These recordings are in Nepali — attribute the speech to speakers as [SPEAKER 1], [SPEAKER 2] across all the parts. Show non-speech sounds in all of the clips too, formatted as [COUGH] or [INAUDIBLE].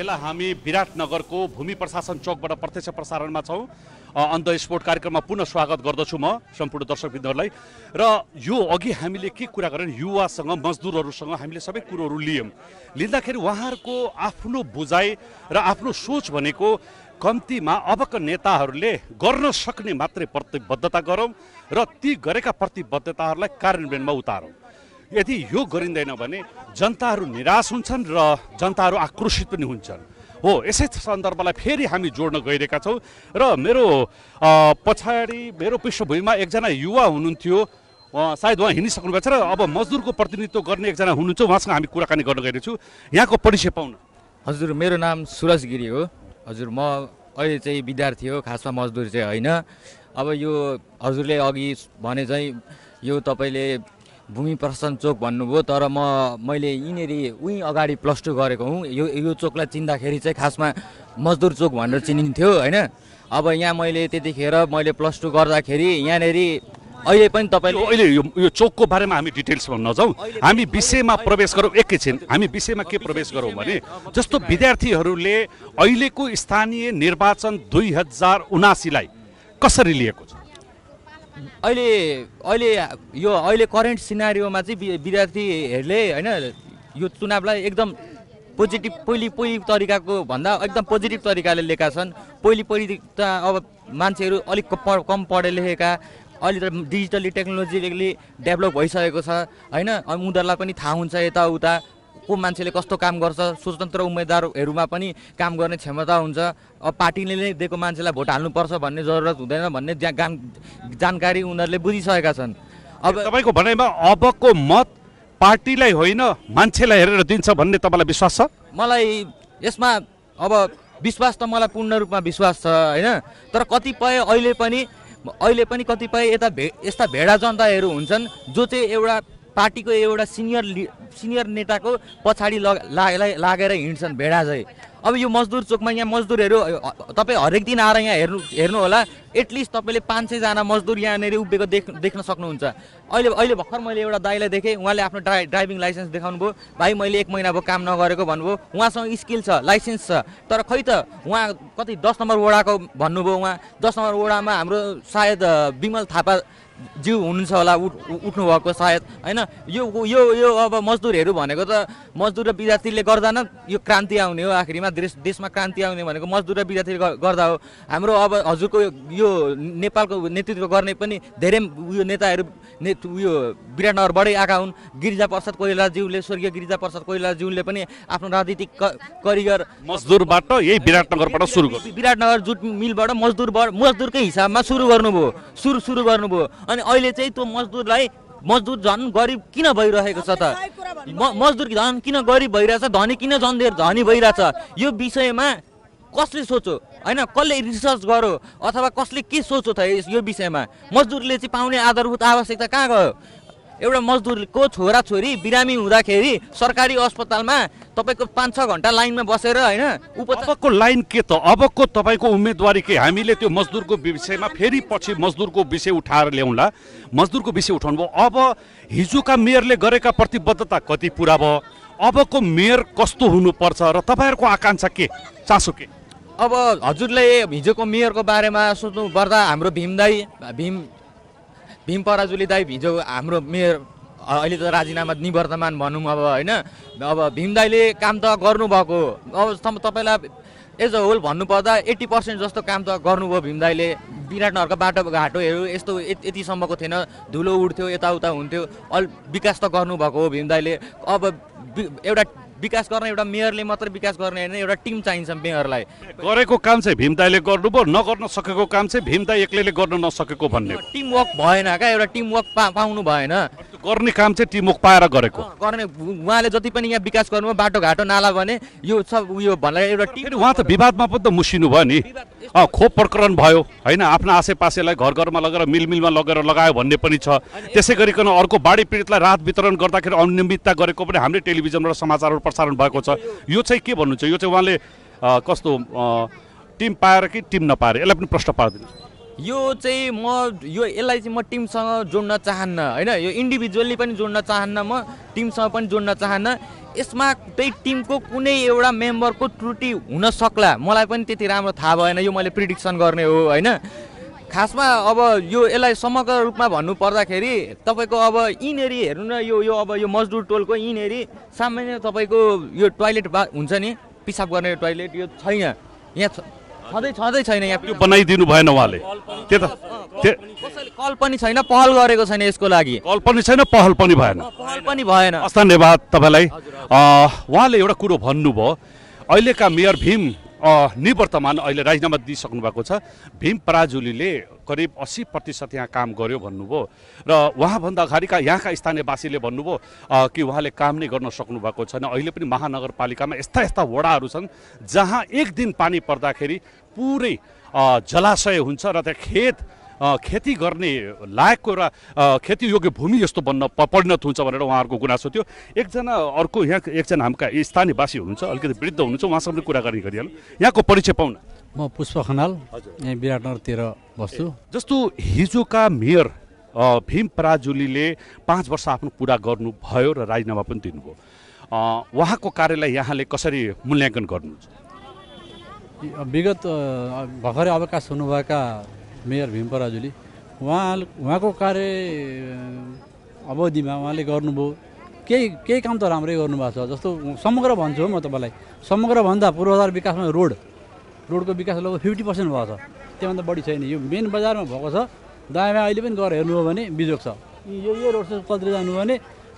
[SPEAKER 1] बेला हामी विराटनगरको भूमि प्रशासन चौकबाट प्रत्यक्ष प्रसारणमा छौँ अन्त स्पोर्ट कार्यक्रममा पुनः स्वागत गर्दछु म सम्पूर्ण दर्शकवृन्दहरूलाई र यो अघि हामीले के कुरा गऱ्यौँ युवासँग मजदुरहरूसँग हामीले सबै कुरोहरू लियौँ लिँदाखेरि उहाँहरूको आफ्नो बुझाइ र आफ्नो सोच भनेको कम्तीमा अबका नेताहरूले गर्न सक्ने मात्रै प्रतिबद्धता गरौँ र ती गरेका प्रतिबद्धताहरूलाई कार्यान्वयनमा उतारौँ यदि यो गरिँदैन भने जनताहरू निराश हुन्छन् र जनताहरू आक्रोशित पनि हुन्छन् हो यसै सन्दर्भलाई फेरि हामी जोड्न गइरहेका छौँ र मेरो पछाडि मेरो पृष्ठभूमिमा एकजना युवा हुनुहुन्थ्यो सायद उहाँ हिँडिसक्नु भएको छ र अब मजदुरको प्रतिनिधित्व गर्ने एकजना हुनुहुन्छ उहाँसँग हामी कुराकानी गर्न गइरहेको यहाँको परिचय पाउन हजुर मेरो नाम सुरज गिरी हो हजुर म अहिले चाहिँ विद्यार्थी हो खासमा मजदुर चाहिँ
[SPEAKER 2] होइन अब यो हजुरले अघि भने चाहिँ यो तपाईँले भूमि प्रशासन चोक भन्नुभयो तर म मैले यिनीरि उहीँ अगाडि प्लस टू गरेको हुँ यो यो चोकलाई चिन्दाखेरि चाहिँ खासमा मजदुर चोक भनेर चिनिन्थ्यो होइन अब यहाँ मैले
[SPEAKER 1] त्यतिखेर मैले प्लस टू गर्दाखेरि यहाँनिर अहिले पनि तपाईँले अहिले यो चोकको बारेमा हामी डिटेल्समा नजाउँ हामी विषयमा प्रवेश गरौँ एकैछिन हामी विषयमा के प्रवेश गरौँ भने जस्तो विद्यार्थीहरूले अहिलेको स्थानीय निर्वाचन दुई हजार उनासीलाई कसरी लिएको छ अहिले अहिले यो अहिले करेन्ट
[SPEAKER 2] सिनारीमा चाहिँ विद्यार्थीहरूले होइन यो चुनावलाई एकदम पोजिटिभ पहिले पहिले तरिकाको भन्दा एकदम पोजिटिभ तरिकाले लिएका छन् पहिले पहिले त अब मान्छेहरू अलिक कम पढे लेखेका अहिले त डिजिटली टेक्नोलोजीले डेभलप भइसकेको छ होइन उनीहरूलाई पनि थाहा हुन्छ यताउता को मान्छेले कस्तो काम गर्छ स्वतन्त्र उम्मेद्वारहरूमा पनि काम गर्ने क्षमता हुन्छ अब पार्टीले नै दिएको मान्छेलाई भोट हाल्नुपर्छ भन्ने जरुरत हुँदैन भन्ने
[SPEAKER 1] जानकारी उनीहरूले बुझिसकेका छन् अब तपाईँको भनाइमा अबको मत पार्टीलाई होइन मान्छेलाई हेरेर दिन्छ भन्ने तपाईँलाई विश्वास छ
[SPEAKER 2] मलाई यसमा अब विश्वास त मलाई पूर्ण रूपमा विश्वास छ होइन तर कतिपय अहिले पनि अहिले पनि कतिपय यता भे यस्ता भेडा जनताहरू हुन्छन् जो चाहिँ एउटा पार्टीको एउटा सिनियर सिनियर नेताको पछाडि लागेर हिँड्छन् भेडा चाहिँ अब यो मजदुर चोकमा यहाँ मजदुरहरू तपाईँ हरेक दिन आएर यहाँ हेर्नु हेर्नुहोला एटलिस्ट तपाईँले पाँच सयजना मजदुर यहाँनिर उभिएको देख देख्न सक्नुहुन्छ अहिले अहिले भर्खर मैले एउटा दाईलाई देखेँ उहाँले आफ्नो ड्राइ ड्राइभिङ लाइसेन्स देखाउनु भयो भाइ मैले एक महिना भयो काम नगरेको भन्नुभयो उहाँसँग स्किल छ लाइसेन्स छ तर खै त उहाँ कति दस नम्बर वडाको भन्नुभयो उहाँ दस नम्बर वडामा हाम्रो सायद विमल थापा जिउ हुनुहुन्छ होला उठ उठ्नुभएको सायद होइन यो यो यो अब मजदुरहरू भनेको त मजदुर र विद्यार्थीले गर्दा न यो क्रान्ति आउने हो आखिरीमा देश देशमा क्रान्ति आउने भनेको मजदुर र विद्यार्थीले गर्दा हो हाम्रो अब हजुरको यो नेपालको नेतृत्व गर्ने पनि धेरै उयो नेताहरू ने उयो विराटनगरबाटै आएका हुन् गिरिजा प्रसाद कोइलाज्यूले स्वर्गीय गिरिजा प्रसाद कोइलाज्यूले पनि आफ्नो राजनीतिक करियर
[SPEAKER 1] मजदुरबाट यही विराटनगरबाट सुरु गर्नु
[SPEAKER 2] विराटनगर जुट मिलबाट मजदुरबाट मजदुरकै हिसाबमा सुरु गर्नुभयो सुरु सुरु गर्नुभयो अनि अहिले चाहिँ त्यो मजदुरलाई मजदुर झन् गरिब किन भइरहेको छ त मजदुर झन् किन गरिब भइरहेछ धनी किन झन् धनी भइरहेछ यो विषयमा कसले सोच्यो होइन कसले रिसर्च गर्यो अथवा कसले के सोच्यो त यो विषयमा मजदुरले चाहिँ पाउने आधारभूत आवश्यकता कहाँ गयो एउटा मजदुरको छोरा छोरी बिरामी हुँदाखेरि सरकारी अस्पतालमा तपाईँको पाँच छ घन्टा लाइनमा
[SPEAKER 1] बसेर होइन अबको लाइन के त अबको तपाईँको उम्मेदवारी के हामीले त्यो मजदुरको विषयमा फेरि पछि मजदुरको विषय उठाएर ल्याउँला मजदुरको विषय उठाउनु भयो अब हिजोका मेयरले गरेका प्रतिबद्धता कति पुरा भयो अबको मेयर कस्तो हुनुपर्छ र तपाईँहरूको आकाङ्क्षा के चासो के अब हजुरले हिजोको मेयरको बारेमा
[SPEAKER 2] पर्दा हाम्रो भीम दाई भीम भीम पराजुली दाई हिजो हाम्रो मेयर अहिले त राजीनामा निवर्तमान भनौँ अब होइन अब भीम दाईले काम त गर्नुभएको अब तपाईँलाई एज अ होल भन्नुपर्दा एट्टी पर्सेन्ट जस्तो काम त गर्नुभयो भीम दाईले विराटनगरको बाटोघाटोहरू यस्तो यतिसम्मको थिएन धुलो उड्थ्यो यताउता हुन्थ्यो अल विकास त गर्नुभएको हो भीम दाईले अब एउटा विकास गर्न एउटा मेयरले मात्र विकास गर्ने होइन एउटा टिम चाहिन्छ मेयरलाई
[SPEAKER 1] गरेको काम चाहिँ भीमताईले पो नगर्न सकेको काम चाहिँ भीमताई एक्लैले गर्न नसकेको भन्ने टिम वर्क भएन क्या एउटा वर्क पा पाउनु भएन गर्ने काम चाहिँ टिम वर्क पाएर गरेको गर्ने उहाँले जति पनि यहाँ विकास गर्नुभयो बाटोघाटो नाला भने यो सब उयो भन्दा एउटा टिम उहाँ त विवादमा पनि त मुसिनु भयो नि खोप प्रकरण भयो होइन आफ्ना आसेपासेलाई घर घरमा लगेर मिलमिलमा लगेर लगायो भन्ने पनि छ त्यसै गरिकन अर्को बाढी पीडितलाई राहत वितरण गर्दाखेरि अनियमितता गरेको पनि हामीले टेलिभिजनबाट समाचारहरू प्रसारण भएको छ यो चाहिँ के भन्नुहुन्छ यो चाहिँ उहाँले कस्तो टिम पाएर कि टिम नपाएर यसलाई पनि प्रश्न पारिदिनु
[SPEAKER 2] यो चाहिँ म यो यसलाई चाहिँ म टिमसँग जोड्न चाहन्न होइन यो इन्डिभिजुअल्ली पनि जोड्न चाहन्न म टिमसँग पनि जोड्न चाहन्न यसमा त्यही टिमको कुनै एउटा मेम्बरको त्रुटि हुन सक्ला मलाई पनि त्यति राम्रो थाहा भएन यो मैले प्रिडिक्सन गर्ने हो होइन खासमा अब यो यसलाई समग्र रूपमा भन्नुपर्दाखेरि तपाईँको अब यिनेरि हेर्नु न यो यो अब यो मजदुर टोलको यिनेरि सामान्य तपाईँको यो टोइलेट बा हुन्छ नि पिसाब गर्ने टोइलेट यो
[SPEAKER 1] छैन यहाँ
[SPEAKER 2] छँदै छँदै छैन यहाँ त्यो
[SPEAKER 1] बनाइदिनु भएन उहाँले त्यो त कल पनि छैन पहल गरेको छैन यसको लागि कल पनि छैन पहल पनि भएन पहल पनि भएन धन्यवाद तपाईँलाई उहाँले एउटा कुरो भन्नुभयो अहिलेका मेयर भीम निवर्तमान अहिले राजीनामा दिइसक्नु भएको छ भीम पराजुलीले करिब अस्सी प्रतिशत यहाँ काम गर्यो भन्नुभयो र उहाँभन्दा अगाडिका यहाँका स्थानीयवासीले भन्नुभयो कि उहाँले काम नै गर्न सक्नु भएको छैन अहिले पनि महानगरपालिकामा यस्ता यस्ता वडाहरू छन् जहाँ एक दिन पानी पर्दाखेरि पुरै जलाशय हुन्छ र त्यहाँ खेत खेती गर्ने लायकको र खेती योग्य भूमि यस्तो बन्न परिणत हुन्छ भनेर उहाँहरूको गुनासो थियो एकजना अर्को यहाँ एकजना हाम्रा स्थानीयवासी हुनुहुन्छ अलिकति वृद्ध हुनुहुन्छ उहाँसँग पनि कुरा गर्ने गरिहाल्नु यहाँको परिचय पाउन
[SPEAKER 3] म पुष्प खनाल यहाँ विराटनगरतिर
[SPEAKER 1] बस्छु जस्तो हिजोका मेयर भीम पराजुलीले पाँच वर्ष आफ्नो पुरा गर्नुभयो र राजीनामा पनि दिनुभयो उहाँको कार्यलाई यहाँले कसरी मूल्याङ्कन
[SPEAKER 3] गर्नुहुन्छ विगत भर्खरै अवकाश हुनुभएका मेयर भीम पराजुली उहाँ उहाँको कार्य अवधिमा उहाँले गर्नुभयो केही केही काम त राम्रै गर्नुभएको छ जस्तो समग्र भन्छु म तपाईँलाई समग्रभन्दा पूर्वाधार विकासमा रोड रोडको विकास लगभग फिफ्टी पर्सेन्ट भएको छ त्योभन्दा बढी छैन यो मेन बजारमा भएको छ दायाँ अहिले पनि गएर हेर्नुभयो भने बिजोग छ यो यो रोड चाहिँ कतिले जानुभयो भने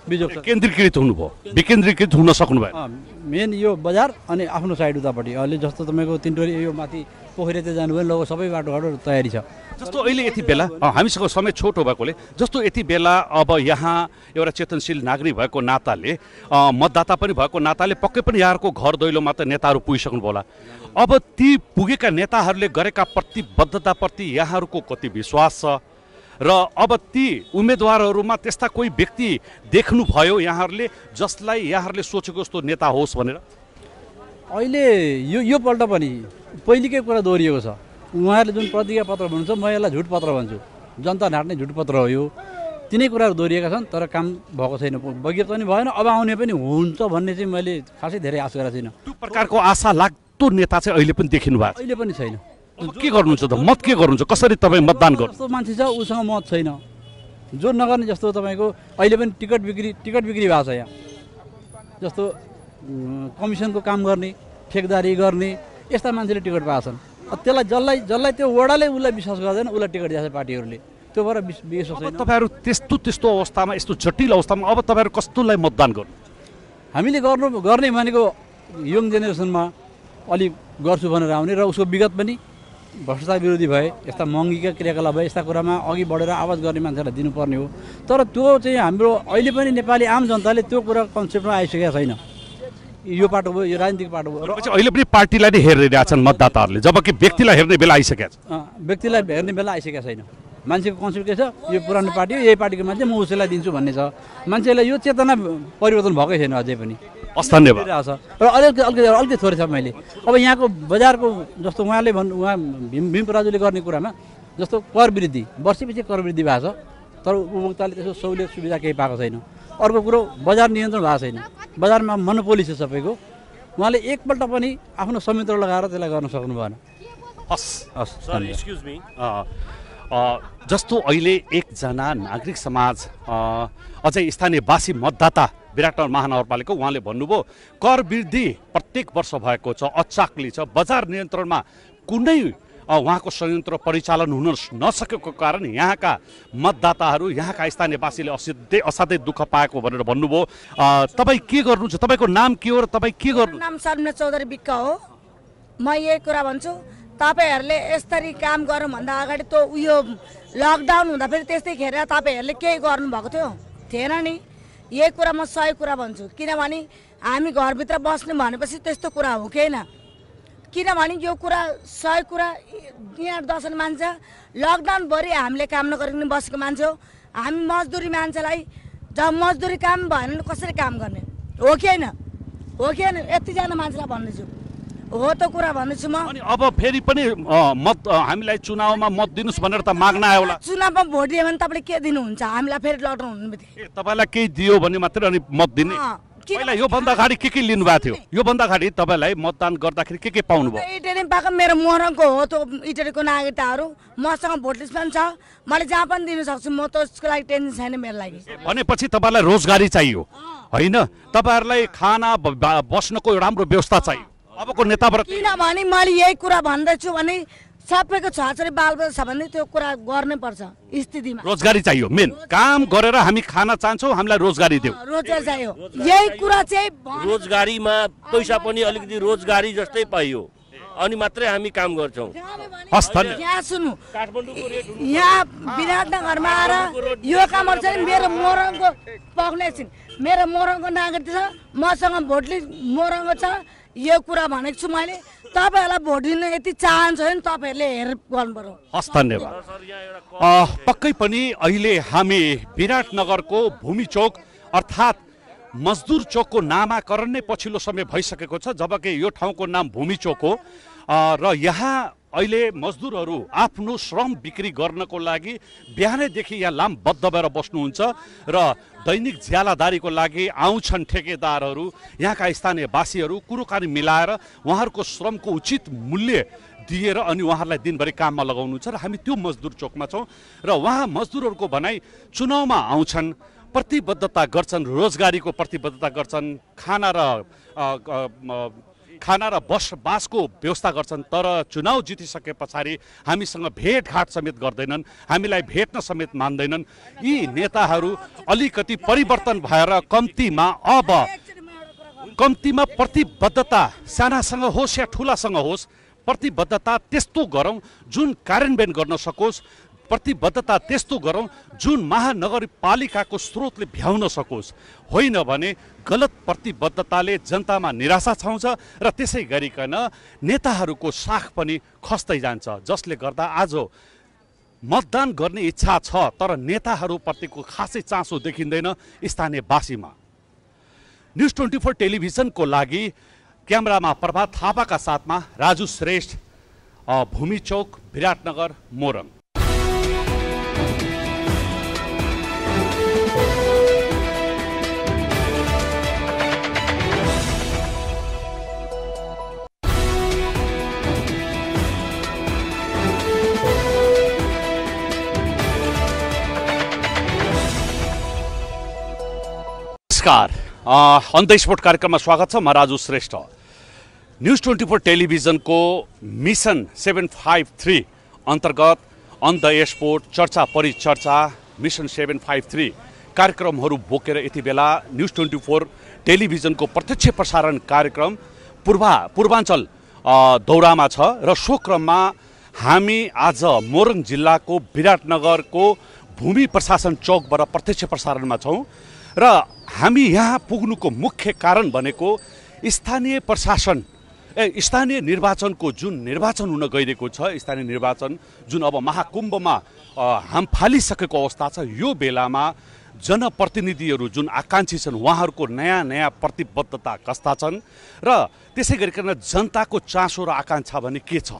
[SPEAKER 1] केन्द्रीकृत हुनुभयो विकेन्द्रीकृत हुन सक्नु भयो
[SPEAKER 3] मेन यो बजार अनि आफ्नो साइड उतापट्टि अहिले जस्तो तपाईँको तिनटोली यो माथि चाहिँ जानुभयो लगभग सबै बाटोघाटोहरू तयारी छ
[SPEAKER 1] जस्तो अहिले यति बेला हामीसँग समय छोटो भएकोले जस्तो यति बेला अब यहाँ एउटा चेतनशील नागरिक भएको नाताले मतदाता पनि भएको नाताले पक्कै पनि यहाँको घर दैलोमा त नेताहरू पुगिसक्नुभयो होला अब ती पुगेका नेताहरूले गरेका प्रतिबद्धताप्रति यहाँहरूको कति विश्वास छ र अब ती उम्मेदवारहरूमा त्यस्ता कोही व्यक्ति देख्नुभयो यहाँहरूले जसलाई यहाँहरूले सोचेको जस्तो नेता होस् भनेर अहिले
[SPEAKER 3] यो यो पल्ट पनि पहिलेकै कुरा दोहोरिएको छ उहाँहरूले जुन प्रतिज्ञा पत्र भन्नुहुन्छ म यसलाई झुट पत्र भन्छु जनता ढाँट्ने झुट पत्र हो यो तिनै कुराहरू दोहोरिएका छन् तर काम भएको छैन बगेर पनि भएन अब आउने पनि हुन्छ भन्ने चाहिँ मैले खासै धेरै आशा गरेको छैन त्यो प्रकारको आशा लाग्दो नेता
[SPEAKER 1] चाहिँ अहिले पनि देखिनु भएको अहिले पनि छैन के गर्नुहुन्छ त मत के गर्नुहुन्छ कसरी तपाईँ मतदान गर्नु जस्तो
[SPEAKER 3] मान्छे छ उसँग मत छैन जो नगर्ने जस्तो तपाईँको अहिले पनि टिकट बिक्री टिकट बिक्री भएको छ यहाँ जस्तो कमिसनको काम गर्ने ठेकदारी गर्ने यस्ता मान्छेले टिकट पाएको छन् त्यसलाई जसलाई जसलाई त्यो वडाले उसलाई विश्वास गर्दैन उसलाई टिकट दिएको छ पार्टीहरूले त्यो भएर विश्वास तपाईँहरू त्यस्तो त्यस्तो अवस्थामा यस्तो जटिल अवस्थामा अब तपाईँहरू कस्तोलाई मतदान गर्नु हामीले गर्नु गर्ने भनेको यङ जेनेरेसनमा अलिक गर्छु भनेर आउने र उसको विगत पनि भ्रष्टाचार विरोधी भए यस्ता महँगीका क्रियाकलाप भए यस्ता कुरामा अघि बढेर आवाज गर्ने मान्छेलाई दिनुपर्ने हो तर त्यो चाहिँ हाम्रो अहिले पनि नेपाली आम जनताले त्यो कुरा कन्सेप्टमा आइसकेको छैन यो पाटो भयो यो राजनीतिक पाटो भयो
[SPEAKER 1] अहिले पनि पार्टीलाई नै हेरिरहेका छन् मतदाताहरूले जबकि व्यक्तिलाई हेर्ने बेला आइसकेका
[SPEAKER 3] छ व्यक्तिलाई हेर्ने बेला आइसकेका छैन मान्छेको कन्सेप्ट के छ यो पुरानो पार्टी हो यही पार्टीको मान्छे म उसैलाई दिन्छु भन्ने छ मान्छेलाई यो चेतना परिवर्तन भएकै छैन अझै पनि धन्यवाद छ र अलिकति अलिकति अलिकति थोरै छ मैले अब यहाँको बजारको जस्तो उहाँले भन्नु उहाँ भीम राजुले गर्ने कुरामा जस्तो कर वृद्धि वर्षपछि कर वृद्धि भएको छ तर उपभोक्ताले त्यसको सहुलियत सुविधा केही पाएको छैन अर्को कुरो बजार नियन्त्रण भएको छैन बजारमा मनोपोली छ सबैको उहाँले एकपल्ट पनि आफ्नो संयन्त्र लगाएर त्यसलाई गर्न सक्नु भएन हस् हस् एक्सक्युज मी
[SPEAKER 1] जस्तो अहिले एकजना नागरिक समाज अझै स्थानीयवासी मतदाता विराटनगर महानगरपालिका उहाँले भन्नुभयो कर वृद्धि प्रत्येक वर्ष भएको छ अचाक्ली छ बजार नियन्त्रणमा कुनै उहाँको संयन्त्र परिचालन हुन नसकेको कारण यहाँका मतदाताहरू यहाँका स्थानीयवासीले असाध्यै असाध्यै दुःख पाएको भनेर भन्नुभयो तपाईँ के गर्नुहुन्छ तपाईँको नाम के हो र तपाईँ के गर्नु
[SPEAKER 4] नाम सल्म चौधरी बिक्क हो म यही कुरा भन्छु तपाईँहरूले यसरी काम भन्दा अगाडि त उयो लकडाउन हुँदा फेरि त्यस्तै खेर तपाईँहरूले केही गर्नुभएको थियो थिएन नि यही कुरा म सही कुरा भन्छु किनभने हामी घरभित्र बस्ने भनेपछि त्यस्तो कुरा हो कि किनभने यो कुरा सही कुरा यहाँ दर्शन मान्छे लकडाउनभरि हामीले काम नगरिकन बसेको मान्छे हो हामी मजदुरी मान्छेलाई जब मजदुरी काम भएन कसरी काम गर्ने हो कि होइन हो कि होइन यतिजना मान्छेलाई भन्दैछु हो त कुरा भन्दैछु म अनि
[SPEAKER 1] अब फेरि पनि मत हामीलाई चुनावमा मत दिनुहोस् भनेर त माग्न आयो होला
[SPEAKER 4] चुनावमा भोट दियो भने तपाईँले के दिनुहुन्छ हामीलाई फेरि लड्नु हुनुहुन्थ्यो
[SPEAKER 1] तपाईँलाई केही दियो भने मात्रै अनि मत दिने पहिला योभन्दा अगाडि के के लिनुभएको थियो योभन्दा अगाडि तपाईँलाई मतदान गर्दाखेरि के के पाउनुभयो
[SPEAKER 4] इटली पाएको मेरो मोहरङको हो त्यो इटलीको नागरिकताहरू मसँग भोट लिस्ट पनि छ मैले जहाँ पनि दिनु सक्छु म त त्यसको लागि टेन्सन छैन मेरो लागि
[SPEAKER 1] भनेपछि तपाईँलाई रोजगारी चाहियो होइन तपाईँहरूलाई खाना बस्नको राम्रो व्यवस्था चाहियो अबको नेता
[SPEAKER 4] किनभने मैले यही कुरा भन्दैछु भने सबैको छोराछोरी बाल छ भने त्यो कुरा गर्नै पर्छ स्थितिमा
[SPEAKER 1] रोजगारी चाहियो मेन काम गरेर हामी खान चाहन्छौँ हामीलाई रोजगारी दियो
[SPEAKER 4] रोजगारी चाहियो यही कुरा चाहिँ
[SPEAKER 1] रोजगारीमा पैसा पनि अलिकति रोजगारी जस्तै पाइयो अनि मात्रै हामी काम गर्छौँ
[SPEAKER 4] यहाँ सुन्नु यहाँ विराटनगरमा आएर यो कामहरू चाहिँ मेरो मोरङको पक्ने छिन् मेरो मोरङको नागरिक छ मसँग भोटली मोरङ छ यो कुरा भनेको छु मैले तपाईँहरूलाई भोट दिन यति चाहन्छ भने तपाईँहरूले हेल्प गर्नु पर्यो
[SPEAKER 1] हस् धन्यवाद पक्कै पनि अहिले हामी विराटनगरको भूमि चौक अर्थात् मजदुर चोकको नामाकरण नै पछिल्लो समय भइसकेको छ जबकि यो ठाउँको नाम भूमि चोक हो र यहाँ अहिले मजदुरहरू आफ्नो श्रम बिक्री गर्नको लागि बिहानैदेखि यहाँ लामबद्ध भएर बस्नुहुन्छ र दैनिक ज्यालादारीको लागि आउँछन् ठेकेदारहरू यहाँका स्थानीयवासीहरू कुरोकानी मिलाएर उहाँहरूको श्रमको उचित मूल्य दिएर अनि उहाँहरूलाई दिनभरि काममा लगाउनुहुन्छ र हामी त्यो मजदुर चोकमा छौँ र उहाँ मजदुरहरूको भनाइ चुनावमा आउँछन् प्रतिबद्धता गर्छन् रोजगारीको प्रतिबद्धता गर्छन् खाना र खाना र बसबासको व्यवस्था गर्छन् तर चुनाव जितिसके पछाडि हामीसँग भेटघाट समेत गर्दैनन् हामीलाई भेट्न समेत मान्दैनन् यी नेताहरू अलिकति परिवर्तन भएर कम्तीमा अब कम्तीमा प्रतिबद्धता सानासँग होस् या ठुलासँग होस् प्रतिबद्धता त्यस्तो गरौँ जुन कार्यान्वयन गर्न सकोस् प्रतिबद्धता त्यस्तो गरौँ जुन महानगरपालिकाको स्रोतले भ्याउन सकोस् होइन भने गलत प्रतिबद्धताले जनतामा निराशा छाउँछ र त्यसै गरिकन नेताहरूको साख पनि खस्दै जान्छ जसले गर्दा आज मतदान गर्ने इच्छा छ तर नेताहरूप्रतिको खासै चासो देखिँदैन स्थानीयवासीमा न्युज ट्वेन्टी फोर टेलिभिजनको लागि क्यामेरामा प्रभात थापाका साथमा राजु श्रेष्ठ भूमि विराटनगर मोरङ नमस्कार अन्त स्पोर्ट कार्यक्रममा स्वागत छ म Raju Shrestha news twenty four टेलिभिजनको मिसन सेभेन फाइभ थ्री अन्तर्गत अन द स्पोर्ट चर्चा परिचर्चा मिसन सेभेन फाइभ थ्री कार्यक्रमहरू बोकेर यति बेला न्युज ट्वेन्टी फोर टेलिभिजनको प्रत्यक्ष प्रसारण कार्यक्रम पूर्वा पूर्वाञ्चल दौरामा छ र सो क्रममा हामी आज मोरङ जिल्लाको विराटनगरको भूमि प्रशासन चौकबाट प्रत्यक्ष प्रसारणमा छौँ र हामी यहाँ पुग्नुको मुख्य कारण भनेको स्थानीय प्रशासन ए स्थानीय निर्वाचनको जुन निर्वाचन हुन गइरहेको छ स्थानीय निर्वाचन जुन अब महाकुम्भमा हाम फालिसकेको अवस्था छ यो बेलामा जनप्रतिनिधिहरू जुन आकाङ्क्षी छन् उहाँहरूको नयाँ नयाँ प्रतिबद्धता कस्ता छन् र त्यसै गरिकन जनताको चासो र आकाङ्क्षा भने के छ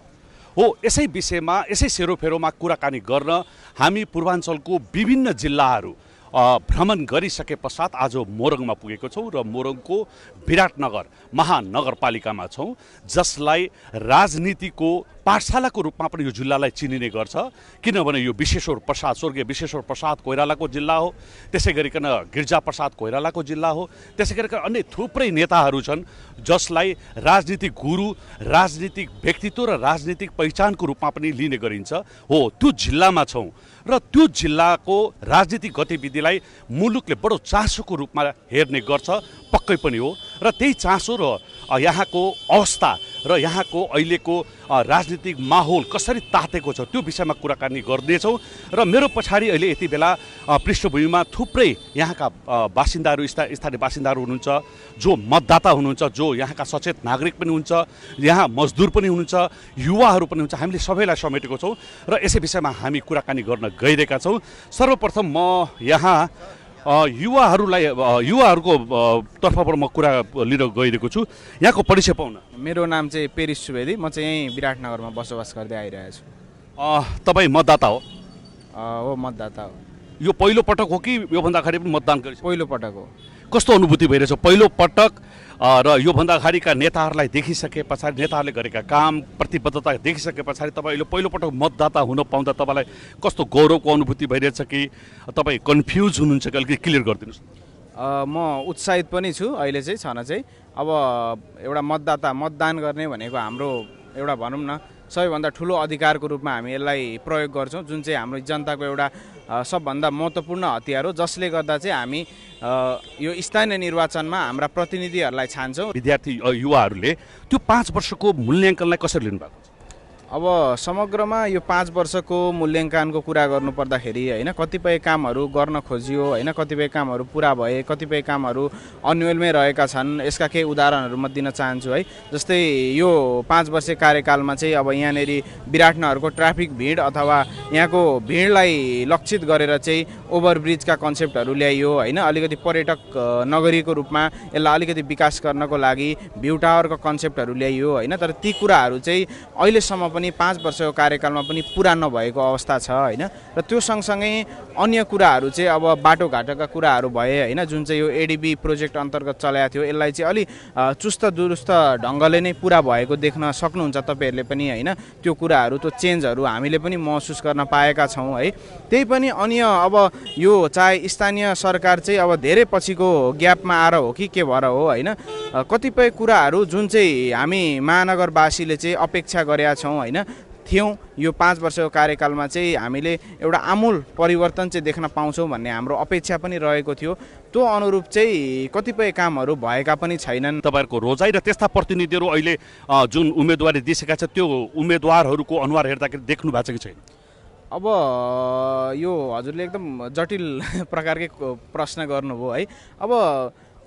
[SPEAKER 1] हो यसै विषयमा यसै सेरोफेरोमा कुराकानी गर्न हामी पूर्वाञ्चलको विभिन्न जिल्लाहरू भ्रमण गरिसके पश्चात आज मोरङमा पुगेको छौँ र मोरङको विराटनगर महानगरपालिकामा छौँ जसलाई राजनीतिको पाठशालाको रूपमा पनि यो जिल्लालाई चिनिने गर्छ किनभने यो विश्वेश्वर प्रसाद स्वर्गीय विश्वेश्वर प्रसाद कोइरालाको जिल्ला हो त्यसै गरिकन गिर्जा प्रसाद कोइरालाको जिल्ला हो त्यसै गरिकन अन्य थुप्रै नेताहरू छन् जसलाई राजनीतिक गुरु राजनीतिक व्यक्तित्व र राजनीतिक पहिचानको रूपमा पनि लिने गरिन्छ हो त्यो जिल्लामा छौँ र त्यो जिल्लाको राजनीतिक गतिविधिलाई मुलुकले बडो चासोको रूपमा हेर्ने गर्छ पक्कै पनि हो र त्यही चासो र यहाँको अवस्था र यहाँको अहिलेको राजनीतिक माहौल कसरी तातेको छ त्यो विषयमा कुराकानी गर्नेछौँ र मेरो पछाडि अहिले यति बेला पृष्ठभूमिमा थुप्रै यहाँका बासिन्दाहरू स्था स्थानीय बासिन्दाहरू हुनुहुन्छ जो मतदाता हुनुहुन्छ जो यहाँका सचेत नागरिक पनि हुन्छ यहाँ मजदुर पनि हुनुहुन्छ युवाहरू पनि हुन्छ हामीले सबैलाई समेटेको छौँ र यसै विषयमा हामी कुराकानी गर्न गइरहेका छौँ सर्वप्रथम म यहाँ युवाहरूलाई युवाहरूको तर्फबाट म कुरा लिएर गइरहेको छु यहाँको परिचय पाउन
[SPEAKER 5] मेरो नाम चाहिँ पेरिस सुवेदी म चाहिँ यहीँ विराटनगरमा बसोबास गर्दै आइरहेको छु तपाईँ मतदाता हो हो मतदाता हो यो पहिलो पटक हो कि योभन्दा अगाडि पनि मतदान गरि पहिलो पटक हो
[SPEAKER 1] कस्तो अनुभूति भइरहेछ पहिलो पटक र योभन्दा अगाडिका नेताहरूलाई देखिसके पछाडि नेताहरूले गरेका काम प्रतिबद्धता देखिसके पछाडि तपाईँले पहिलोपटक मतदाता हुन पाउँदा तपाईँलाई कस्तो गौरवको अनुभूति भइरहेछ कि तपाईँ कन्फ्युज हुनुहुन्छ कि अलिकति क्लियर गरिदिनुहोस्
[SPEAKER 5] म उत्साहित पनि छु अहिले चाहिँ छन चाहिँ अब एउटा मतदाता मतदान गर्ने भनेको हाम्रो एउटा भनौँ न सबैभन्दा ठुलो अधिकारको रूपमा हामी यसलाई प्रयोग गर्छौँ जुन चाहिँ हाम्रो जनताको एउटा सबभन्दा महत्त्वपूर्ण हतियार हो जसले गर्दा चाहिँ हामी यो स्थानीय निर्वाचनमा हाम्रा प्रतिनिधिहरूलाई छान्छौँ
[SPEAKER 1] विद्यार्थी युवाहरूले त्यो पाँच वर्षको मूल्याङ्कनलाई कसरी लिनुभएको छ
[SPEAKER 5] अब समग्रमा यो पाँच वर्षको मूल्याङ्कनको कुरा गर्नुपर्दाखेरि होइन कतिपय कामहरू गर्न खोजियो होइन कतिपय कामहरू पुरा भए कतिपय कामहरू अन्वेलमै रहेका छन् यसका केही उदाहरणहरू म दिन चाहन्छु है जस्तै यो पाँच वर्ष कार्यकालमा चाहिँ अब यहाँनिर विराटनगरको ट्राफिक भिड अथवा यहाँको भिडलाई लक्षित गरेर चाहिँ ओभरब्रिजका कन्सेप्टहरू ल्याइयो होइन अलिकति पर्यटक नगरीको रूपमा यसलाई अलिकति विकास गर्नको लागि भ्यू टावरको कन्सेप्टहरू ल्याइयो होइन तर ती कुराहरू चाहिँ अहिलेसम्म पनि पनि पाँच वर्षको कार्यकालमा पनि पुरा नभएको अवस्था छ होइन र त्यो सँगसँगै अन्य कुराहरू चाहिँ अब बाटोघाटोका कुराहरू भए होइन जुन चाहिँ यो एडिबी प्रोजेक्ट अन्तर्गत चलाएको थियो यसलाई चाहिँ अलिक चुस्त दुरुस्त ढङ्गले नै पुरा भएको देख्न सक्नुहुन्छ तपाईँहरूले पनि होइन त्यो कुराहरू त्यो चेन्जहरू हामीले पनि महसुस गर्न पाएका छौँ है त्यही पनि अन्य अब यो चाहे स्थानीय सरकार चाहिँ अब धेरै पछिको ग्यापमा आएर हो कि के भएर हो होइन कतिपय कुराहरू जुन चाहिँ हामी महानगरवासीले चाहिँ अपेक्षा गरेका छौँ होइन होइन थियौँ यो पाँच वर्षको कार्यकालमा चाहिँ हामीले एउटा आमूल परिवर्तन चाहिँ देख्न पाउँछौँ भन्ने हाम्रो अपेक्षा पनि रहेको थियो त्यो अनुरूप चाहिँ कतिपय कामहरू भएका पनि छैनन् तपाईँहरूको रोजाइ र त्यस्ता प्रतिनिधिहरू अहिले जुन
[SPEAKER 1] उम्मेदवारी दिइसकेका छ त्यो उम्मेदवारहरूको अनुहार हेर्दाखेरि देख्नु भएको छ कि छैन
[SPEAKER 5] अब यो हजुरले एकदम जटिल [LAUGHS] प्रकारकै प्रश्न गर्नुभयो है अब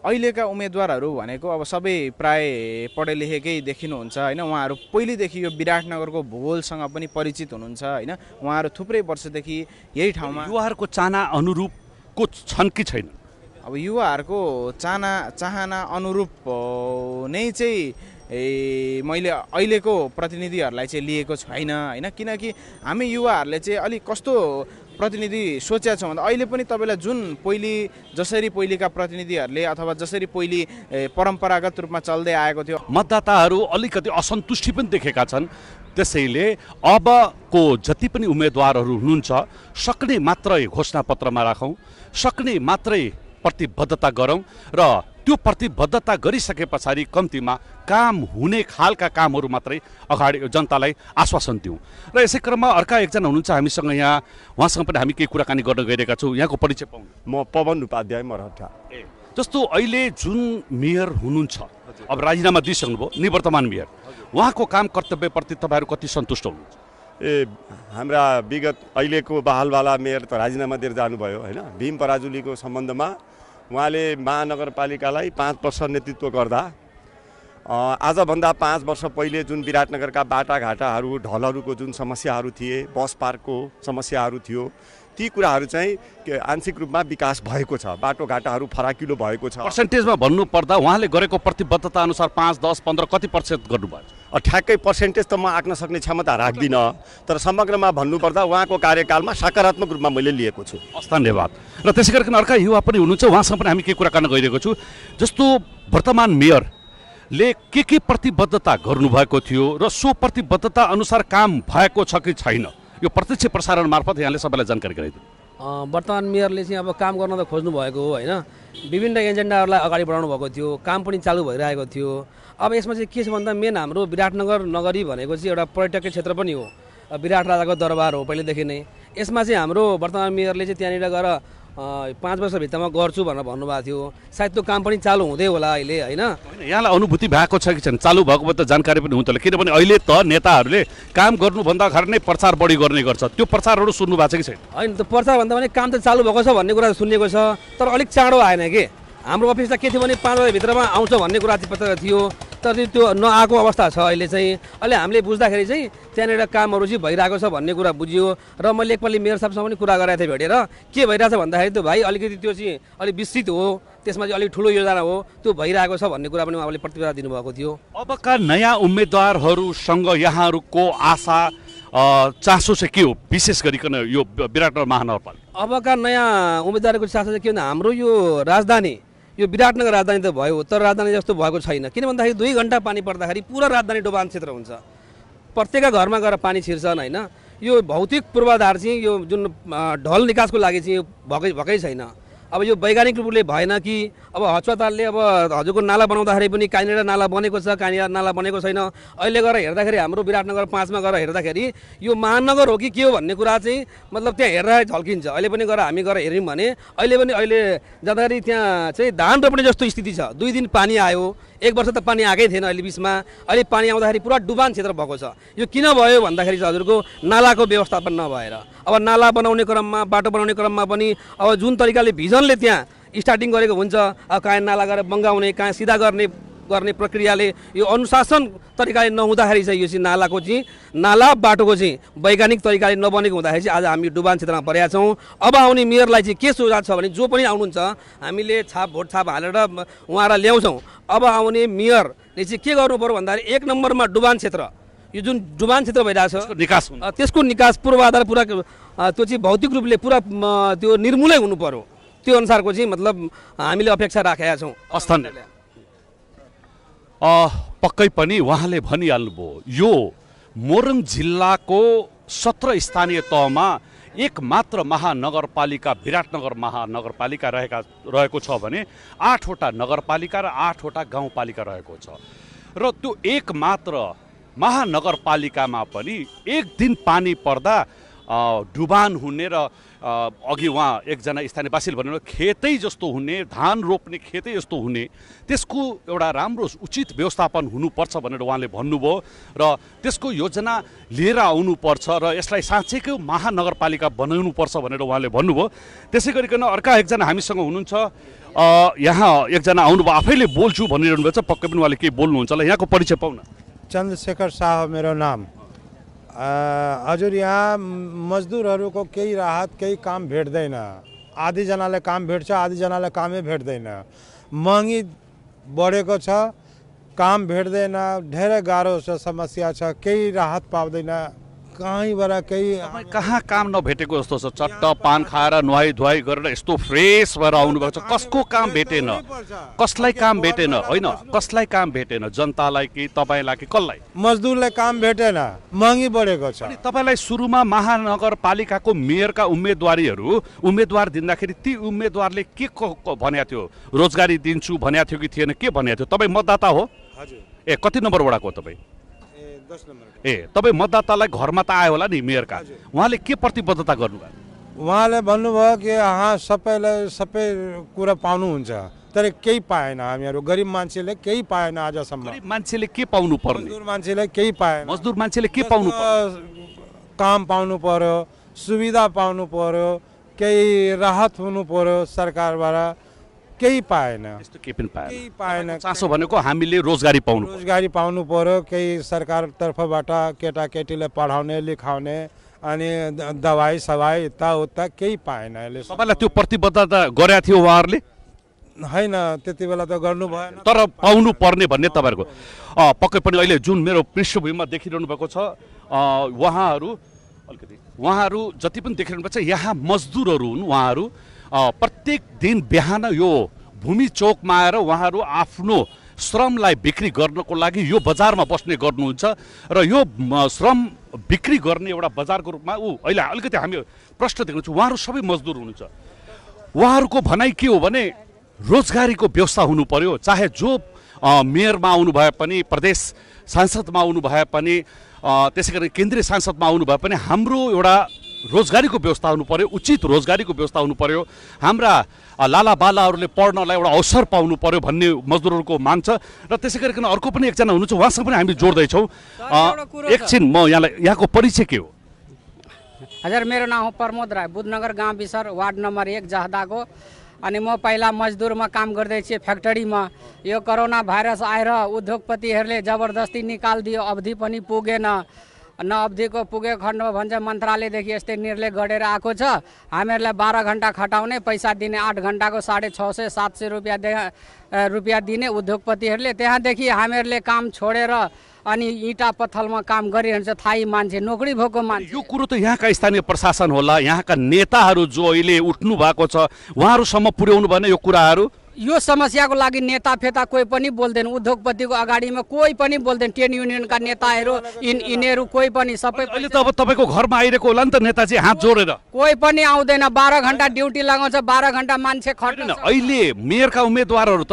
[SPEAKER 5] अहिलेका उम्मेदवारहरू भनेको अब सबै प्राय पढे लेखेकै देखिनुहुन्छ होइन उहाँहरू पहिलेदेखि यो विराटनगरको भूगोलसँग पनि परिचित हुनुहुन्छ होइन उहाँहरू थुप्रै वर्षदेखि यही ठाउँमा युवाहरूको चाना अनुरूपको छन् कि छैन अब युवाहरूको चाना चाहना अनुरूप नै चाहिँ ए मैले अहिलेको प्रतिनिधिहरूलाई चाहिँ लिएको छैन होइन किनकि हामी युवाहरूले चाहिँ अलिक कस्तो प्रतिनिधि सोचेका छौँ भन्दा अहिले पनि तपाईँलाई जुन पहिले जसरी पहिलेका प्रतिनिधिहरूले अथवा जसरी पहिले परम्परागत रूपमा चल्दै आएको थियो
[SPEAKER 1] मतदाताहरू अलिकति असन्तुष्टि पनि देखेका छन् त्यसैले अबको जति पनि उम्मेदवारहरू हुनुहुन्छ सक्ने मात्रै घोषणापत्रमा राखौँ सक्ने मात्रै प्रतिबद्धता गरौँ र त्यो प्रतिबद्धता गरिसके पछाडि कम्तीमा काम हुने खालका कामहरू मात्रै अगाडि जनतालाई आश्वासन दिउँ र यसै क्रममा अर्का एकजना हुनुहुन्छ हामीसँग यहाँ उहाँसँग पनि हामी केही कुराकानी गर्न गइरहेका छौँ यहाँको परिचय पाउनु म पवन उपाध्याय मरहटा ए जस्तो अहिले जुन मेयर हुनुहुन्छ अब राजीनामा दिइसक्नुभयो निवर्तमान मेयर उहाँको काम कर्तव्यप्रति तपाईँहरू कति सन्तुष्ट हुनुहुन्छ ए हाम्रा विगत अहिलेको बहालवाला मेयर त राजीनामा दिएर जानुभयो होइन भीम पराजुलीको सम्बन्धमा उहाँले महानगरपालिकालाई पाँच वर्ष नेतृत्व गर्दा आजभन्दा पाँच वर्ष पहिले जुन विराटनगरका बाटाघाटाहरू ढलहरूको जुन समस्याहरू थिए बस पार्कको समस्याहरू थियो ती कुराहरू चाहिँ आंशिक रूपमा विकास भएको छ बाटोघाटाहरू फराकिलो भएको छ पर्सेन्टेजमा भन्नुपर्दा उहाँले गरेको प्रतिबद्धता अनुसार पाँच दस पन्ध्र कति प्रतिशत गर्नुभयो ठ्याक्कै पर्सेन्टेज त म आँक्न सक्ने क्षमता राख्दिनँ तर समग्रमा भन्नुपर्दा उहाँको कार्यकालमा सकारात्मक रूपमा मैले लिएको छु हस् धन्यवाद र त्यसै गरिकन अर्का युवा पनि हुनुहुन्छ उहाँसँग पनि हामी के कुराकानी गइरहेको छु जस्तो वर्तमान मेयर ले के के प्रतिबद्धता गर्नुभएको थियो र सो प्रतिबद्धता अनुसार काम भएको छ कि छैन यो प्रत्यक्ष प्रसारण मार्फत यहाँले सबैलाई जानकारी
[SPEAKER 6] गराइदिनु वर्तमान मेयरले चाहिँ अब काम गर्न त खोज्नु भएको हो होइन विभिन्न एजेन्डाहरूलाई अगाडि बढाउनु भएको थियो काम पनि चालु भइरहेको थियो अब यसमा चाहिँ के छ भन्दा मेन हाम्रो विराटनगर नगरी भनेको चाहिँ एउटा पर्यटकीय क्षेत्र पनि हो विराट राजाको दरबार हो पहिलेदेखि नै यसमा चाहिँ हाम्रो वर्तमान मेयरले चाहिँ त्यहाँनिर गएर पाँच वर्षभित्रमा गर्छु भनेर भन्नुभएको थियो सायद त्यो
[SPEAKER 1] काम पनि चालु हुँदै होला अहिले होइन यहाँलाई अनुभूति भएको छ कि छैन चालु भएको त जानकारी पनि हुन्छ किनभने अहिले त नेताहरूले काम गर्नुभन्दा अगाडि नै प्रचार बढी गर्ने गर्छ त्यो प्रचारहरू सुन्नु भएको छ कि छैन
[SPEAKER 6] होइन त्यो प्रचारभन्दा पनि काम त चालु भएको छ भन्ने कुरा सुनिएको छ तर अलिक चाँडो आएन कि हाम्रो अफिसलाई के थियो भने पाँच बजीभित्रमा आउँछ भन्ने कुरा पत्र थियो तर त्यो नआएको अवस्था छ अहिले चाहिँ अहिले हामीले बुझ्दाखेरि चाहिँ त्यहाँनिर कामहरू चाहिँ भइरहेको छ भन्ने कुरा बुझियो र मैले एकपल्ट मेयर साहबसँग पनि कुरा गराएको थिएँ भेटेर के भइरहेको छ भन्दाखेरि त्यो भाइ अलिकति त्यो चाहिँ अलिक विस्तृत हो त्यसमा चाहिँ अलिक ठुलो योजना हो त्यो भइरहेको छ भन्ने कुरा पनि उहाँले प्रतिक्रिया दिनुभएको थियो
[SPEAKER 1] अबका नयाँ उम्मेद्वारहरूसँग यहाँहरूको आशा चासो चाहिँ के हो विशेष गरिकन यो विराटनगर महानगरपालिका
[SPEAKER 6] अबका नयाँ उम्मेद्वारको चासो चाहिँ के भन्दा हाम्रो यो राजधानी यो विराटनगर राजधानी त भयो तर राजधानी जस्तो भएको छैन किन भन्दाखेरि दुई घन्टा पानी पर्दाखेरि पुरा राजधानी डोबान क्षेत्र हुन्छ प्रत्येक घरमा गएर पानी छिर्छन् होइन यो भौतिक पूर्वाधार चाहिँ यो जुन ढल निकासको लागि चाहिँ यो भएकै भएकै छैन अब यो वैज्ञानिक रूपले भएन कि अब अस्पतालले अब हजुरको नाला बनाउँदाखेरि पनि कहाँनिर नाला बनेको छ कहाँनिर नाला बनेको छैन अहिले गएर हेर्दाखेरि हाम्रो विराटनगर पाँचमा गएर हेर्दाखेरि यो महानगर हो कि के हो भन्ने कुरा चाहिँ मतलब त्यहाँ हेरेर झल्किन्छ अहिले पनि गएर हामी गएर हेऱ्यौँ भने अहिले पनि अहिले जाँदाखेरि त्यहाँ चाहिँ धान रोप्ने जस्तो स्थिति छ दुई दिन पानी आयो एक वर्ष त पानी आएकै थिएन अहिले बिचमा अहिले पानी आउँदाखेरि पुरा डुबान क्षेत्र भएको छ यो किन भयो भन्दाखेरि चाहिँ हजुरको नालाको व्यवस्थापन नभएर अब नाला बनाउने क्रममा बाटो बनाउने क्रममा पनि अब जुन तरिकाले भिजनले त्यहाँ स्टार्टिङ गरेको हुन्छ अब कहाँ नाला गरेर बङ्गाउने कहाँ सिधा गर्ने गर्ने प्रक्रियाले यो अनुशासन तरिकाले नहुँदाखेरि चाहिँ यो चाहिँ नालाको चाहिँ नाला बाटोको चाहिँ वैज्ञानिक तरिकाले नबनेको हुँदाखेरि चाहिँ आज हामी डुबान क्षेत्रमा परेका छौँ अब आउने मेयरलाई चाहिँ के सुझाव छ भने जो पनि आउनुहुन्छ हामीले छाप भोट छाप हालेर उहाँहरूलाई ल्याउँछौँ अब आउने मेयरले चाहिँ के गर्नु पर्यो भन्दाखेरि एक नम्बरमा डुबान क्षेत्र यो जुन डुबान क्षेत्र भइरहेको छ निकास त्यसको निकास पूर्वाधार पुरा त्यो चाहिँ भौतिक रूपले पुरा त्यो निर्मूलै हुनु पऱ्यो त्यो अनुसारको चाहिँ मतलब हामीले अपेक्षा राखेका छौँ अस्थान
[SPEAKER 1] पक्कै पनि उहाँले भनिहाल्नुभयो यो मोरङ जिल्लाको सत्र स्थानीय तहमा एक मात्र महानगरपालिका विराटनगर महानगरपालिका रहेका रहेको छ भने आठवटा नगरपालिका र आठवटा गाउँपालिका रहेको छ र त्यो मात्र महानगरपालिकामा पनि एक दिन पानी पर्दा डुबान हुने र अघि उहाँ एकजना स्थानीयवासीले भन्नु खेतै जस्तो हुने धान रोप्ने खेतै जस्तो हुने त्यसको एउटा राम्रो उचित व्यवस्थापन हुनुपर्छ भनेर उहाँले भन्नुभयो र त्यसको योजना लिएर आउनुपर्छ र यसलाई साँच्चैको महानगरपालिका बनाउनुपर्छ भनेर उहाँले भन्नुभयो त्यसै गरिकन अर्का एकजना हामीसँग हुनुहुन्छ यहाँ एकजना आउनुभयो आफैले बोल्छु भनिरहनु भएको छ पक्कै पनि उहाँले केही बोल्नुहुन्छ होला यहाँको परिचय पाउन
[SPEAKER 7] चन्द्रशेखर शाह मेरो नाम हजर यहाँ मजदूर को कई राहत कई काम भेट्दैन आधीजनालाई काम भेट आधीजनालाई कामै काम महँगी महंगी बढ़े काम भेट्दैन ढेर गाड़ो समस्या कई राहत पाउँदैन कहीँबाट केही
[SPEAKER 1] कहाँ काम नभेटेको जस्तो छ चट्ट पान खाएर नुहाई धुवाई गरेर यस्तो फ्रेस भएर आउनुभएको छ कसको काम भेटेन कसलाई काम भेटेन होइन कसलाई काम भेटेन जनतालाई कि तपाईँलाई कि कसलाई
[SPEAKER 7] मजदुरलाई काम भेटेन महँगी बढेको छ तपाईँलाई सुरुमा महानगरपालिकाको
[SPEAKER 1] मेयरका उम्मेदवारीहरू उम्मेदवार दिँदाखेरि ती उम्मेदवारले के भनेको थियो रोजगारी दिन्छु भनेको थियो कि थिएन के भनेको थियो तपाईँ मतदाता हो हजुर ए कति वडाको हो तपाईँ ए तपाईँ मतदातालाई घरमा त आयो होला नि मेयरका उहाँले के प्रतिबद्धता गर्नुभयो
[SPEAKER 7] उहाँले भन्नुभयो कि हाँ सबैलाई सबै कुरा पाउनुहुन्छ तर केही पाएन हामीहरू गरिब मान्छेले केही पाएन आजसम्म गरिब मान्छेले के पाउनु पर्ने मान्छेले केही पाएन मजदुर मान्छेले के पाउनु काम पाउनु पर्यो सुविधा पाउनु पर्यो केही राहत हुनु पर्यो सरकारबाट केही पाएन
[SPEAKER 1] केही
[SPEAKER 7] पाएन चासो
[SPEAKER 1] भनेको हामीले रोजगारी पाउनु
[SPEAKER 7] रोजगारी पाउनु पऱ्यो केही सरकार तर्फबाट केटाकेटीलाई पढाउने लेखाउने अनि दबाई सवाई उता केही पाएन अहिले सबैलाई
[SPEAKER 1] त्यो प्रतिबद्धता गरेका थियो उहाँहरूले
[SPEAKER 7] होइन त्यति बेला त गर्नु भएन
[SPEAKER 1] तर पाउनु पर्ने भन्ने तपाईँहरूको पक्कै पनि अहिले जुन मेरो पृष्ठभूमिमा देखिरहनु भएको छ उहाँहरू अलिकति उहाँहरू जति पनि देखिरहनु भएको छ यहाँ मजदुरहरू हुन् उहाँहरू प्रत्येक दिन बिहान यो भूमि चौकमा आएर उहाँहरू आफ्नो श्रमलाई बिक्री गर्नको लागि यो बजारमा बस्ने गर्नुहुन्छ र यो श्रम बिक्री गर्ने एउटा बजारको रूपमा ऊ अहिले अलिकति हामी प्रश्न देख्नुहुन्छ उहाँहरू सबै मजदुर हुनुहुन्छ उहाँहरूको भनाइ के हो भने रोजगारीको व्यवस्था हुनु पर्यो चाहे जो मेयरमा आउनु भए पनि प्रदेश सांसदमा आउनु भए पनि त्यसै गरी केन्द्रीय सांसदमा आउनु भए पनि हाम्रो एउटा रोजगारीको व्यवस्था हुनु पऱ्यो उचित रोजगारीको व्यवस्था हुनु पऱ्यो हाम्रा बालाहरूले पढ्नलाई एउटा अवसर पाउनु पऱ्यो भन्ने मजदुरहरूको माग छ र त्यसै गरिकन अर्को पनि एकजना हुनुहुन्छ उहाँसँग पनि हामी जोड्दैछौँ एकछिन म यहाँलाई यहाँको परिचय के हो
[SPEAKER 8] हजुर मेरो नाम हो प्रमोद राई बुधनगर गाउँ बिसर वार्ड नम्बर एक जहदाको अनि म पहिला मजदुरमा काम गर्दै थिएँ फ्याक्ट्रीमा यो कोरोना भाइरस आएर उद्योगपतिहरूले जबरजस्ती निकालिदियो अवधि पनि पुगेन नअवधिको पुगेको खण्डमा भन्छ मन्त्रालयदेखि यस्तै निर्णय गरेर आएको छ हामीहरूलाई बाह्र घन्टा खटाउने पैसा दिने आठ घन्टाको साढे छ सय सात सय रुपियाँ रुपियाँ दिने उद्योगपतिहरूले त्यहाँदेखि हामीहरूले काम छोडेर अनि इँटा पत्थलमा काम गरिरहन्छ थाई मान्छे नोकरी भएको मान्छे यो
[SPEAKER 1] कुरो त यहाँका स्थानीय प्रशासन होला यहाँका नेताहरू जो अहिले उठ्नु भएको छ उहाँहरूसम्म पुर्याउनु भएन यो कुराहरू
[SPEAKER 8] यो समस्याको लागि नेता फेता कोही पनि बोल्दैन उद्योगपतिको अगाडिमा कोही पनि बोल्दैन ट्रेड युनियनका नेताहरू इन यिनीहरू कोही पनि सबै अहिले त अब तपाईँको घरमा आइरहेको होला नि त नेताजी हात जोडेर कोही पनि आउँदैन बाह्र घन्टा ड्युटी लगाउँछ बाह्र घन्टा मान्छे खट्दैन अहिले मेयरका उम्मेद्वारहरू
[SPEAKER 1] त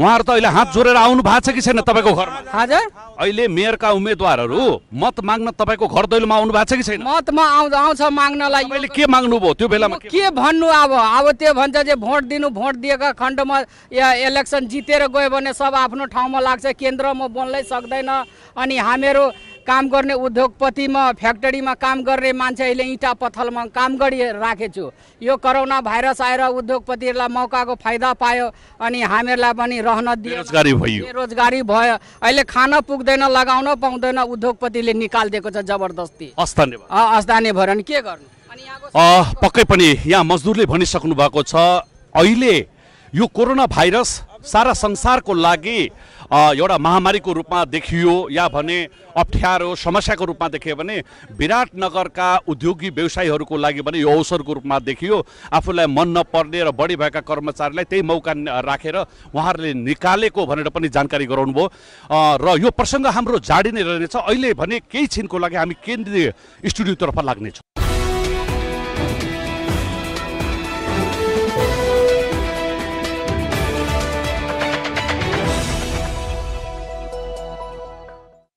[SPEAKER 1] उहाँहरू त अहिले हात जोडेर आउनु भएको छ कि छैन तपाईँको घरमा हजुर अहिले मेयरका उम्मेद्वारहरू मत माग्न तपाईँको घर दैलोमा आउनु भएको छ कि छैन
[SPEAKER 8] मतमा आउँछ आउँछ माग्नलाई के
[SPEAKER 1] माग्नुभयो त्यो बेलामा
[SPEAKER 8] के भन्नु अब अब त्यो भन्छ भोट दिनु भोट दिएका खण्डमा जिल्लामा इलेक्सन जितेर गयो भने सब आफ्नो ठाउँमा लाग्छ केन्द्रमा बोल्नै सक्दैन अनि हामीहरू काम गर्ने उद्योगपतिमा फ्याक्ट्रीमा काम गर्ने मान्छे अहिले इँटा पथलमा काम गरी राखेछु यो कोरोना भाइरस आएर उद्योगपतिहरूलाई मौकाको फाइदा पायो अनि हामीहरूलाई पनि रहन दियो बेरोजगारी भयो अहिले खान पुग्दैन लगाउन पाउँदैन उद्योगपतिले निकालिदिएको छ जबरदस्ती अस्थानीय भयो भने के गर्नु
[SPEAKER 1] पक्कै पनि यहाँ मजदुरले भनिसक्नु भएको छ अहिले यो कोरोना भाइरस सारा संसारको लागि एउटा महामारीको रूपमा देखियो या भने अप्ठ्यारो समस्याको रूपमा देखियो भने विराटनगरका उद्योगी व्यवसायीहरूको लागि भने यो अवसरको रूपमा देखियो आफूलाई मन नपर्ने र बढी भएका कर्मचारीलाई त्यही मौका राखेर रा, उहाँहरूले निकालेको भनेर पनि जानकारी गराउनु भयो र यो प्रसङ्ग हाम्रो जाडी नै रहनेछ अहिले भने केही छिनको लागि हामी केन्द्रीय स्टुडियोतर्फ लाग्नेछौँ